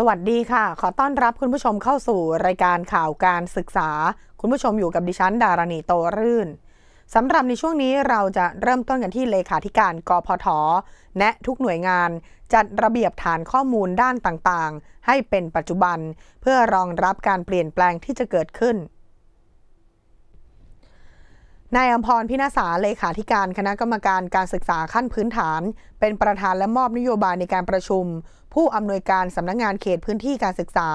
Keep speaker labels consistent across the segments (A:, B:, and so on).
A: สวัสดีค่ะ ขอต้อนรับคุณผู้ชมเข้าสู่รายการข่าวการศึกษา คุณผู้ชมอยู่กับดิฉันดารณีโตรื่น สำหรับในช่วงนี้เราจะเริ่มต้นกันที่เลขาธิการกพทแนะทุกหน่วยงาน จัดระเบียบฐานข้อมูลด้านต่างๆ ให้เป็นปัจจุบันเพื่อรองรับการเปลี่ยนแปลงที่จะเกิดขึ้นนายอมพรพินาศาเลขาธิการคณะกรรมการการศึกษาขั้นพื้นฐาน เป็นประธานและมอบนโยบายในการประชุม ผู้อำนวยการสำนักงงานเขตพื้นที่การศึกษา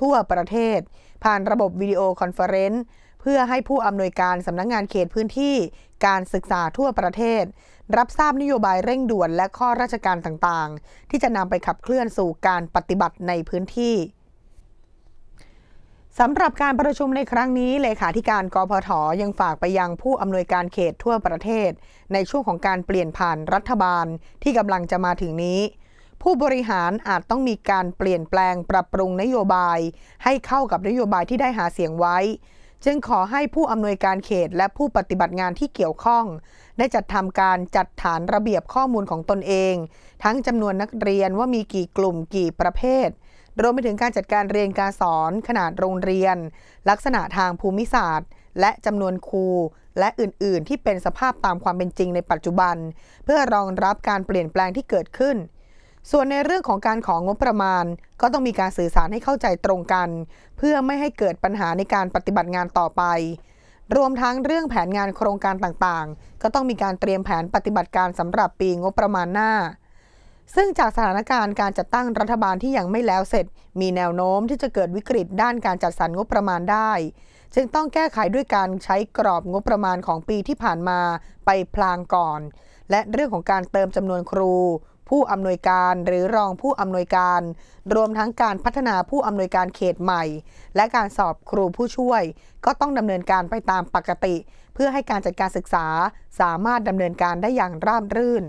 A: ทั่วประเทศ ผ่านระบบวิดีโอคอนเฟอเรนซ์เพื่อให้ผู้อำนวยการสำนักงงานเขตพื้นที่ การศึกษาทั่วประเทศ รับทราบนโยบายเร่งด่วนและข้อราชการต่างๆ ที่จะนำไปขับเคลื่อนสู่การปฏิบัติในพื้นที่สำหรับการประชุมในครั้งนี้ เลขาธิการ กพทยังฝากไปยังผู้อำนวยการเขตทั่วประเทศ ในช่วงของการเปลี่ยนผ่านรัฐบาล ที่กำลังจะมาถึงนี้ ผู้บริหารอาจต้องมีการเปลี่ยนแปลงปรับปรุงนโยบาย ให้เข้ากับนโยบายที่ได้หาเสียงไว้ จึงขอให้ผู้อำนวยการเขตและผู้ปฏิบัติงานที่เกี่ยวข้อง ได้จัดทำการจัดฐานระเบียบข้อมูลของตนเอง ทั้งจำนวนนักเรียนว่ามีกี่กลุ่มกี่ประเภทรวมไปถึงการจัดการเรียนการสอนขนาดโรงเรียน ลักษณะทางภูมิศาสตร์ และจำนวนครูและอื่น ๆ ที่เป็นสภาพตามความเป็นจริง ในปัจจุบัน เพื่อรองรับการเปลี่ยนแปลงที่เกิดขึ้น ส่วนในเรื่องของการของงบประมาณ ก็ต้องมีการสื่อสารให้เข้าใจตรงกัน เพื่อไม่ให้เกิดปัญหาในการปฏิบัติงานต่อไป รวมทั้งเรื่องแผนงานโครงการต่าง ๆ ก็ต้องมีการเตรียมแผนปฏิบัติการสำหรับปีงบประมาณหน้าซึ่งจากสถานการณ์การจัดตั้งรัฐบาลที่ยังไม่แล้วเสร็จ มีแนวโน้มที่จะเกิดวิกฤตด้านการจัดสรรงบประมาณได้จึงต้องแก้ไขด้วยการใช้กรอบงบประมาณของปีที่ผ่านมาไปพลางก่อน และเรื่องของการเติมจำนวนครู ผู้อำนวยการหรือรองผู้อำนวยการ รวมทั้งการพัฒนาผู้อำนวยการเขตใหม่ และการสอบครูผู้ช่วย ก็ต้องดำเนินการไปตามปกติ เพื่อให้การจัดการศึกษาสามารถดำเนินการได้อย่างราบรื่น